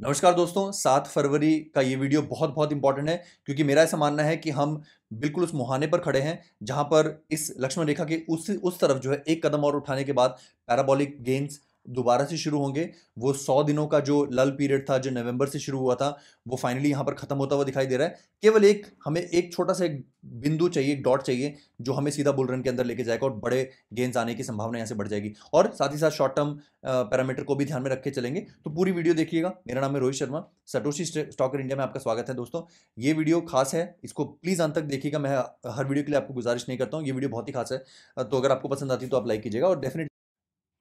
नमस्कार दोस्तों सात फरवरी का ये वीडियो बहुत बहुत इंपॉर्टेंट है क्योंकि मेरा ऐसा मानना है कि हम बिल्कुल उस मुहाने पर खड़े हैं जहां पर इस लक्ष्मण रेखा के उस उस तरफ जो है एक कदम और उठाने के बाद पैराबॉलिक गेंस दोबारा से शुरू होंगे वो सौ दिनों का जो लल पीरियड था जो नवंबर से शुरू हुआ था वो फाइनली यहाँ पर ख़त्म होता हुआ दिखाई दे रहा है केवल एक हमें एक छोटा सा एक बिंदु चाहिए एक डॉट चाहिए जो हमें सीधा बुल रन के अंदर लेके जाएगा और बड़े गेंस आने की संभावना यहाँ से बढ़ जाएगी और साथ ही साथ शॉर्ट टर्म पैरामीटर को भी ध्यान में रखे चलेंगे तो पूरी वीडियो देखिएगा मेरा नाम है Rohit Sharma Satoshi Stocker India में आपका स्वागत है दोस्तों ये वीडियो खास है इसको प्लीज़ अंत तक देखिएगा मैं हर वीडियो के लिए आपको गुजारिश नहीं करता हूँ ये वीडियो बहुत ही खास है तो अगर आपको पसंद आती है तो आप लाइक कीजिएगा और डेफिनेट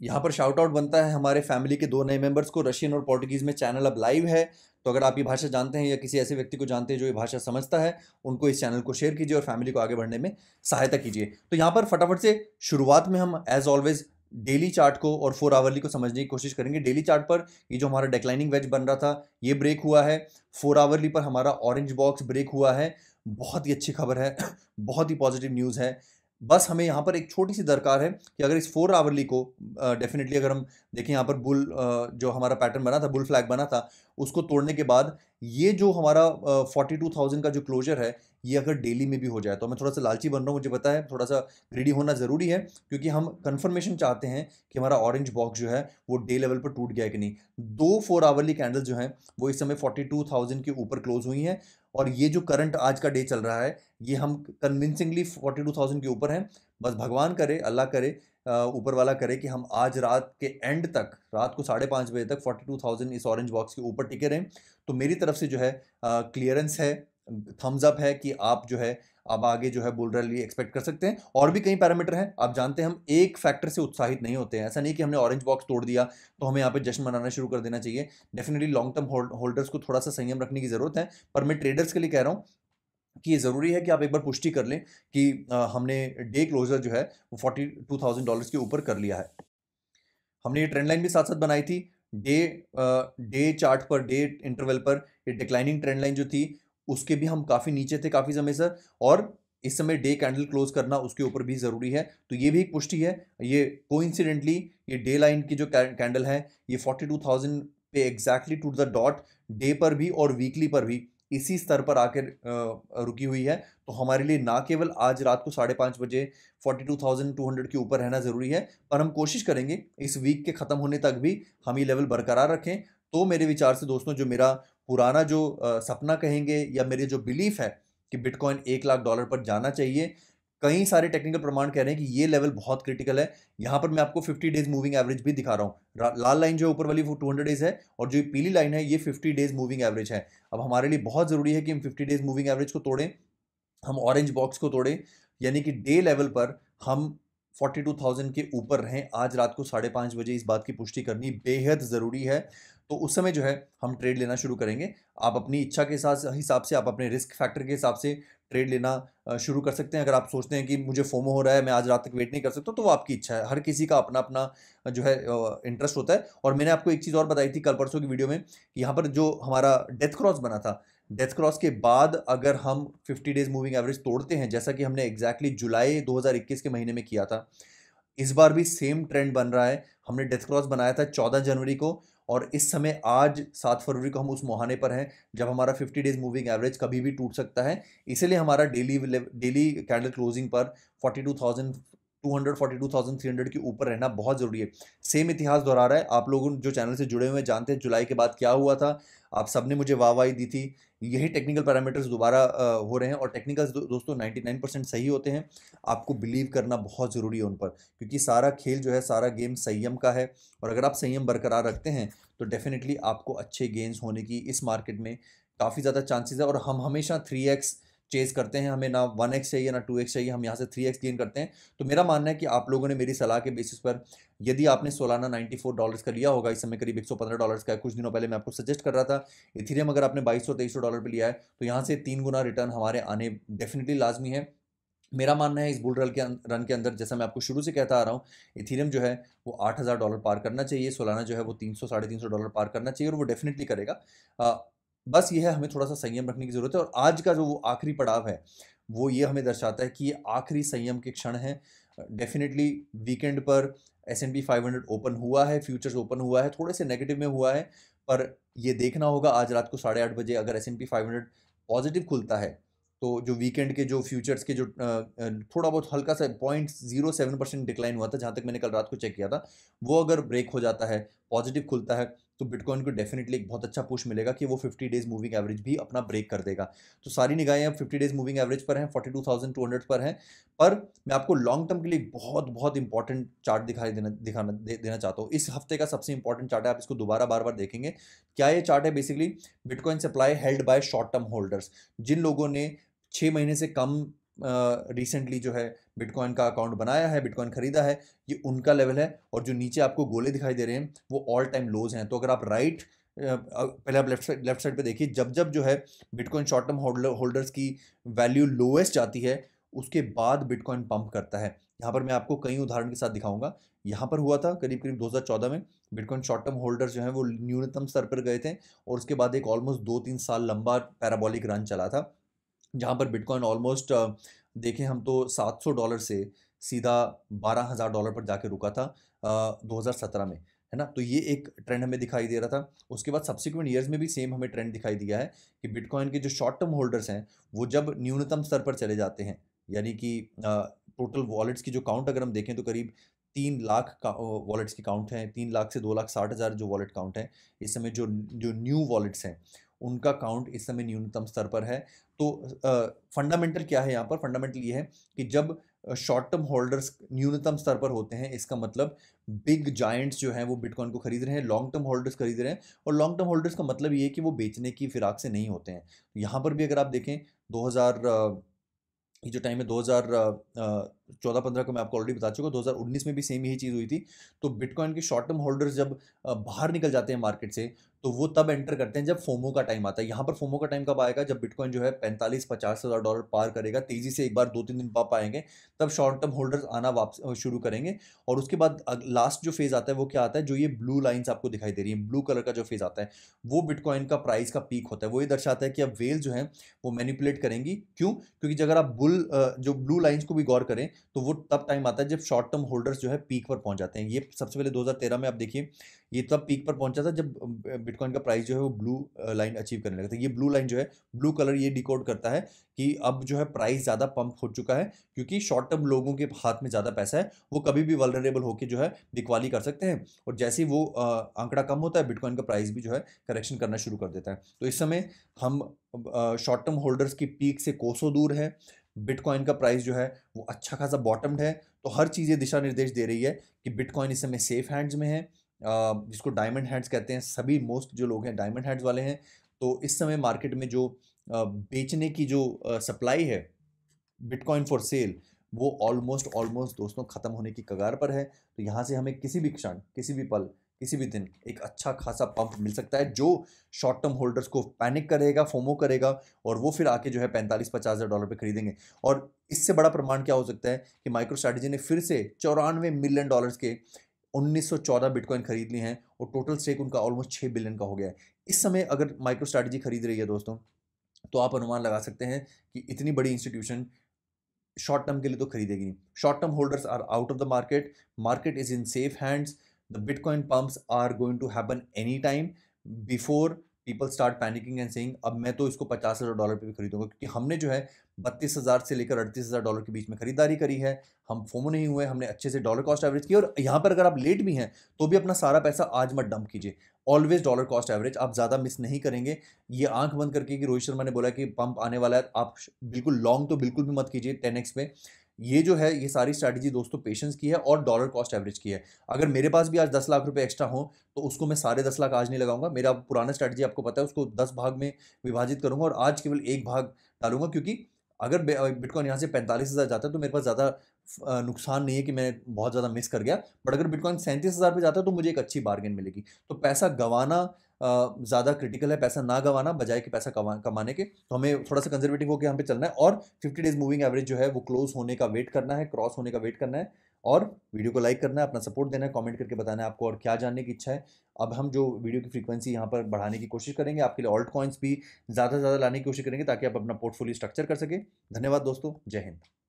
यहाँ पर शाउट आउट बनता है हमारे फैमिली के दो नए मेंबर्स को रशियन और पोर्टुगीज़ में चैनल अब लाइव है तो अगर आप ये भाषा जानते हैं या किसी ऐसे व्यक्ति को जानते हैं जो ये भाषा समझता है उनको इस चैनल को शेयर कीजिए और फैमिली को आगे बढ़ने में सहायता कीजिए तो यहाँ पर फटाफट से शुरुआत में हम एज ऑलवेज डेली चार्ट को और फोर आवरली को समझने की कोशिश करेंगे डेली चार्ट पर ये जो हमारा डेक्लाइनिंग वेज बन रहा था ये ब्रेक हुआ है फोर आवरली पर हमारा ऑरेंज बॉक्स ब्रेक हुआ है बहुत ही अच्छी खबर है बहुत ही पॉजिटिव न्यूज़ है बस हमें यहाँ पर एक छोटी सी दरकार है कि अगर इस फोर आवरली को डेफिनेटली अगर हम देखिए यहाँ पर बुल जो हमारा पैटर्न बना था बुल फ्लैग बना था उसको तोड़ने के बाद ये जो हमारा फोर्टी टू थाउजेंड का जो क्लोजर है ये अगर डेली में भी हो जाए तो मैं थोड़ा सा लालची बन रहा हूँ मुझे पता है थोड़ा सा ग्रीडी होना ज़रूरी है क्योंकि हम कंफर्मेशन चाहते हैं कि हमारा ऑरेंज बॉक्स जो है वो डे लेवल पर टूट गया कि नहीं दो फोर आवरली कैंडल्स जो हैं वो इस समय फोर्टी टू थाउजेंड के ऊपर क्लोज हुई हैं और ये जो करंट आज का डे चल रहा है ये हम कन्विंसिंगली फोर्टी टू थाउजेंड के ऊपर हैं बस भगवान करे अल्लाह करे ऊपर वाला करे कि हम आज रात के एंड तक रात को साढ़े पाँच बजे तक फोर्टी टू थाउजेंड इस ऑरेंज बॉक्स के ऊपर टिके रहें तो मेरी तरफ से जो है क्लियरेंस है थम्स अप है कि आप जो है अब आगे जो है बुल रैली एक्सपेक्ट कर सकते हैं और भी कई पैरामीटर हैं आप जानते हैं हम एक फैक्टर से उत्साहित नहीं होते हैं ऐसा नहीं कि हमने ऑरेंज बॉक्स तोड़ दिया तो हमें यहाँ पे जश्न मनाना शुरू कर देना चाहिए डेफिनेटली लॉन्ग टर्म होल्डर्स को थोड़ा सा संयम रखने की ज़रूरत है पर मैं ट्रेडर्स के लिए कह रहा हूँ कि ये ज़रूरी है कि आप एक बार पुष्टि कर लें कि हमने डे क्लोजर जो है वो फोर्टी टू थाउजेंड डॉलर के ऊपर कर लिया है हमने ये ट्रेंड लाइन भी साथ साथ बनाई थी डे डे चार्ट पर डे इंटरवल पर ये डिक्लाइनिंग ट्रेंड लाइन जो थी उसके भी हम काफ़ी नीचे थे काफ़ी समय से और इस समय डे कैंडल क्लोज करना उसके ऊपर भी ज़रूरी है तो ये भी एक पुष्टि है ये कोइंसिडेंटली ये डे लाइन की जो कैंडल है ये फोर्टी टू थाउजेंड पे exactly to the dot day पर भी और वीकली पर भी इसी स्तर पर आकर रुकी हुई है तो हमारे लिए ना केवल आज रात को साढ़े पाँच बजे forty two thousand two hundred के ऊपर रहना ज़रूरी है पर हम कोशिश करेंगे इस वीक के ख़त्म होने तक भी हम ये लेवल बरकरार रखें तो मेरे विचार से दोस्तों जो मेरा पुराना जो सपना कहेंगे या मेरे जो बिलीफ है कि बिटकॉइन एक लाख डॉलर पर जाना चाहिए कई सारे टेक्निकल प्रमाण कह रहे हैं कि ये लेवल बहुत क्रिटिकल है यहाँ पर मैं आपको 50 डेज मूविंग एवरेज भी दिखा रहा हूँ लाल लाइन जो ऊपर वाली वो 200 डेज है और जो पीली लाइन है ये 50 डेज मूविंग एवरेज है अब हमारे लिए बहुत ज़रूरी है कि हम 50 डेज मूविंग एवरेज को तोड़ें हम ऑरेंज बॉक्स को तोड़ें यानी कि डे लेवल पर हम फोर्टी टू थाउजेंड के ऊपर रहें आज रात को साढ़े पाँच बजे इस बात की पुष्टि करनी बेहद ज़रूरी है तो उस समय जो है हम ट्रेड लेना शुरू करेंगे आप अपनी इच्छा के साथ हिसाब से आप अपने रिस्क फैक्टर के हिसाब से ट्रेड लेना शुरू कर सकते हैं अगर आप सोचते हैं कि मुझे फोमो हो रहा है मैं आज रात तक वेट नहीं कर सकता तो वो आपकी इच्छा है हर किसी का अपना अपना जो है इंटरेस्ट होता है और मैंने आपको एक चीज़ और बताई थी कल परसों की वीडियो में यहाँ पर जो हमारा डेथ क्रॉस बना था डेथ क्रॉस के बाद अगर हम 50 डेज मूविंग एवरेज तोड़ते हैं जैसा कि हमने एग्जैक्टली exactly जुलाई 2021 के महीने में किया था इस बार भी सेम ट्रेंड बन रहा है हमने डेथ क्रॉस बनाया था चौदह जनवरी को और इस समय आज सात फरवरी को हम उस मुहाने पर हैं जब हमारा 50 डेज मूविंग एवरेज कभी भी टूट सकता है इसीलिए हमारा डेली डेली कैंडल क्लोजिंग पर 42,000 242,300 के ऊपर रहना बहुत ज़रूरी है सेम इतिहास दोहरा रहा है आप लोग जो चैनल से जुड़े हुए जानते हैं जुलाई के बाद क्या हुआ था आप सब ने मुझे वाहवाही दी थी यही टेक्निकल पैरामीटर्स दोबारा हो रहे हैं और टेक्निकल दो, दोस्तों 99 परसेंट सही होते हैं आपको बिलीव करना बहुत ज़रूरी है उन पर क्योंकि सारा खेल जो है सारा गेम संयम का है और अगर आप संयम बरकरार रखते हैं तो डेफिनेटली आपको अच्छे गेंस होने की इस मार्केट में काफ़ी ज़्यादा चांसेस है और हम हमेशा थ्री एक्स चेज़ करते हैं हमें ना वन एक्स चाहिए ना टू एक्स चाहिए हम यहाँ से थ्री एक्स गेन करते हैं तो मेरा मानना है कि आप लोगों ने मेरी सलाह के बेसिस पर यदि आपने सोलाना 94 डॉलर्स का लिया होगा इस समय करीब 115 डॉलर्स का है कुछ दिनों पहले मैं आपको सजेस्ट कर रहा था इथीरियम अगर आपने 2200 2300 डॉलर पे लिया है तो यहाँ से तीन गुना रिटर्न हमारे आने डेफिनेटली लाजमी है मेरा मानना है इस बुल रन के रन अं, के अंदर जैसा मैं आपको शुरू से कहता आ रहा हूँ इथीरियम जो है वो आठ हज़ार डॉलर पार करना चाहिए सोलाना जो है वो तीन सौ साढ़े तीन सौ डॉलर पार करना चाहिए और वो डेफिनेटली करेगा बस ये है हमें थोड़ा सा संयम रखने की ज़रूरत है और आज का जो वो आखिरी पड़ाव है वो ये हमें दर्शाता है कि ये आखिरी संयम के क्षण हैं डेफिनेटली वीकेंड पर S N P five hundred open हुआ है फ्यूचर्स ओपन हुआ है थोड़े से नेगेटिव में हुआ है पर ये देखना होगा आज रात को साढ़े आठ बजे अगर S N P five hundred positive खुलता है तो जो वीकेंड के जो फ्यूचर्स के जो थोड़ा बहुत हल्का सा point zero seven percent decline हुआ था जहाँ तक मैंने कल रात को चेक किया था वो अगर ब्रेक हो जाता है पॉजिटिव खुलता है तो बिटकॉइन को डेफिनेटली एक बहुत अच्छा पुश मिलेगा कि वो फिफ्टी डेज मूविंग एवरेज भी अपना ब्रेक कर देगा तो सारी निगाहें अब फिफ्टी डेज मूविंग एवरेज पर हैं forty two thousand two hundred पर हैं पर मैं आपको लॉन्ग टर्म के लिए बहुत बहुत इंपॉर्टेंट चार्ट दिखाई देना दिखाना दे, देना चाहता हूँ इस हफ्ते का सबसे इंपॉर्टेंट चार्ट है आप इसको दोबारा बार बार देखेंगे क्या ये चार्ट है basically bitcoin supply held by short term holders जिन लोगों ने छः महीने से कम रिसेंटली जो है बिटकॉइन का अकाउंट बनाया है बिटकॉइन खरीदा है ये उनका लेवल है और जो नीचे आपको गोले दिखाई दे रहे हैं वो ऑल टाइम लोज हैं तो अगर आप राइट पहले आप लेफ्ट साइड लेफ्ट साइड पे देखिए जब जब जो है बिटकॉइन शॉर्ट टर्म होल्डर्स की वैल्यू लोएस्ट जाती है उसके बाद बिटकॉइन पंप करता है यहाँ पर मैं आपको कई उदाहरण के साथ दिखाऊंगा यहाँ पर हुआ था करीब करीब 2014 में बिटकॉइन शॉर्ट टर्म होल्डर्स जो हैं वो न्यूनतम स्तर पर गए थे और उसके बाद एक ऑलमोस्ट दो तीन साल लंबा पैराबॉलिक रन चला था जहाँ पर बिटकॉइन ऑलमोस्ट देखें हम तो 700 डॉलर से सीधा 12,000 डॉलर पर जाके रुका था आ, 2017 में है ना तो ये एक ट्रेंड हमें दिखाई दे रहा था उसके बाद सब्सिक्वेंट ईयर्स में भी सेम हमें ट्रेंड दिखाई दिया है कि बिटकॉइन के जो शॉर्ट टर्म होल्डर्स हैं वो जब न्यूनतम स्तर पर चले जाते हैं यानी कि टोटल वॉलेट्स की जो काउंट अगर हम देखें तो करीब तीन लाख का वॉलेट्स के काउंट हैं तीन लाख से दो लाख साठ हज़ार जो वॉलेट काउंट हैं इस समय जो जो न्यू वॉलेट्स हैं उनका काउंट इस समय न्यूनतम स्तर पर है तो फंडामेंटल क्या है यहाँ पर फंडामेंटल ये है कि जब शॉर्ट टर्म होल्डर्स न्यूनतम स्तर पर होते हैं इसका मतलब बिग जाइंट्स जो हैं वो बिटकॉइन को खरीद रहे हैं लॉन्ग टर्म होल्डर्स खरीद रहे हैं और लॉन्ग टर्म होल्डर्स का मतलब ये है कि वो बेचने की फिराक से नहीं होते हैं यहाँ पर भी अगर आप देखें दो ये जो टाइम है दो चौदह पंद्रह को मैं आपको ऑलरेडी बता चुका हूँ दो में भी सेम यही चीज़ हुई थी तो बिटकॉइन के शॉर्ट टर्म होल्डर्स जब बाहर निकल जाते हैं मार्केट से तो वो तब एंटर करते हैं जब फोमो का टाइम आता है यहाँ पर फोमो का टाइम कब आएगा जब बिटकॉइन जो है पैंतालीस पचास हज़ार डॉलर पार करेगा तेज़ी से एक बार दो तीन दिन पा पाएंगे तब शॉर्ट टर्म होल्डर्स आना वापस शुरू करेंगे और उसके बाद लास्ट जो फेज़ आता है वो क्या आता है जो ये ब्लू लाइन्स आपको दिखाई दे रही है ब्लू कलर का जो फेज़ आता है वो बिटकॉइन का प्राइस का पीक होता है वो ये दर्शाता है कि अब वेल जो है वो मैनिपुलेट करेंगी क्यों क्योंकि अगर आप बुल जो ब्लू लाइन्स को भी गौर करें तो वो तब टाइम आता है जब शॉर्ट टर्म होल्डर्स जो है पीक पर पहुंच जाते हैं ये सबसे पहले 2013 में आप देखिए ये तब पीक पर पहुंचा था जब बिटकॉइन का प्राइस जो है वो ब्लू लाइन अचीव करने लगा था ये ब्लू लाइन जो है ब्लू कलर ये डिकोड करता है कि अब जो है प्राइस ज़्यादा पंप हो चुका है क्योंकि शॉर्ट टर्म लोगों के हाथ में ज़्यादा पैसा है वो कभी भी वलरेबल होकर जो है बिकवाली कर सकते हैं और जैसे ही वो आंकड़ा कम होता है बिटकॉइन का प्राइस भी जो है करेक्शन करना शुरू कर देता है तो इस समय हम शॉर्ट टर्म होल्डर्स की पीक से कोसों दूर है बिटकॉइन का प्राइस जो है वो अच्छा खासा बॉटम्ड है तो हर चीज़ें दिशा निर्देश दे रही है कि बिटकॉइन इस समय सेफ हैंड्स में है जिसको डायमंड हैंड्स कहते हैं सभी मोस्ट जो लोग हैं डायमंड हैंड्स वाले हैं तो इस समय मार्केट में जो बेचने की जो सप्लाई है बिटकॉइन फॉर सेल वो ऑलमोस्ट ऑलमोस्ट दोस्तों ख़त्म होने की कगार पर है तो यहाँ से हमें किसी भी क्षण किसी भी पल किसी भी दिन एक अच्छा खासा पंप मिल सकता है जो शॉर्ट टर्म होल्डर्स को पैनिक करेगा फोमो करेगा और वो फिर आके जो है पैंतालीस पचास हज़ार डॉलर पे खरीदेंगे और इससे बड़ा प्रमाण क्या हो सकता है कि माइक्रो स्ट्रैटेजी ने फिर से चौरानवे मिलियन डॉलर्स के 1914 बिटकॉइन खरीद लिए हैं और टोटल स्टेक उनका ऑलमोस्ट छः बिलियन का हो गया है इस समय अगर माइक्रो स्ट्रैटेजी खरीद रही है दोस्तों तो आप अनुमान लगा सकते हैं कि इतनी बड़ी इंस्टीट्यूशन शॉर्ट टर्म के लिए तो खरीदेगी नहीं short term holders are out of the market market is in safe hands the bitcoin pumps are going to happen anytime before people start panicking and saying अब मैं तो इसको पचास हज़ार डॉलर पर भी खरीदूंगा क्योंकि हमने जो है बत्तीस हज़ार से लेकर अड़तीस हज़ार डॉलर के बीच में खरीदारी करी है हम फोमो नहीं हुए हमने अच्छे से डॉलर कॉस्ट एवरेज किया और यहाँ पर अगर आप लेट भी हैं तो भी अपना सारा पैसा आज मत डंप कीजिए ऑलवेज डॉलर कॉस्ट एवरेज आप ज़्यादा मिस नहीं करेंगे ये आंख बंद करके कि रोहित शर्मा ने बोला कि पंप आने वाला है आप बिल्कुल लॉन्ग तो बिल्कुल भी मत कीजिए टेन एक्स पे ये जो है ये सारी स्ट्रैटेजी दोस्तों पेशेंस की है और डॉलर कॉस्ट एवरेज की है अगर मेरे पास भी आज दस लाख रुपए एक्स्ट्रा हो तो उसको मैं सारे दस लाख आज नहीं लगाऊंगा मेरा पुराना स्ट्रैटेजी आपको पता है उसको दस भाग में विभाजित करूंगा और आज केवल एक भाग डालूंगा क्योंकि अगर बिटकॉइन यहाँ से पैंतालीस हज़ार जाता है तो मेरे पास ज़्यादा नुकसान नहीं है कि मैं बहुत ज़्यादा मिस कर गया बट अगर बिटकॉइन सैंतीस हज़ार जाता है तो मुझे एक अच्छी बार्गेन मिलेगी तो पैसा गंवाना ज़्यादा क्रिटिकल है पैसा ना गंवाना बजाय कि पैसा कमाने के तो हमें थोड़ा सा कंजर्वेटिव होकर यहाँ पे चलना है और 50 डेज मूविंग एवरेज जो है वो क्लोज होने का वेट करना है क्रॉस होने का वेट करना है और वीडियो को लाइक करना है अपना सपोर्ट देना है कमेंट करके बताना है आपको और क्या जानने की इच्छा है अब हम जो वीडियो की फ्रीक्वेंसी यहाँ पर बढ़ाने की कोशिश करेंगे आपके लिए ऑल्ट कॉइन्स भी ज़्यादा से ज़्यादा लाने की कोशिश करेंगे ताकि आप अपना पोर्टफोलियो स्ट्रक्चर कर सके धन्यवाद दोस्तों जय हिंद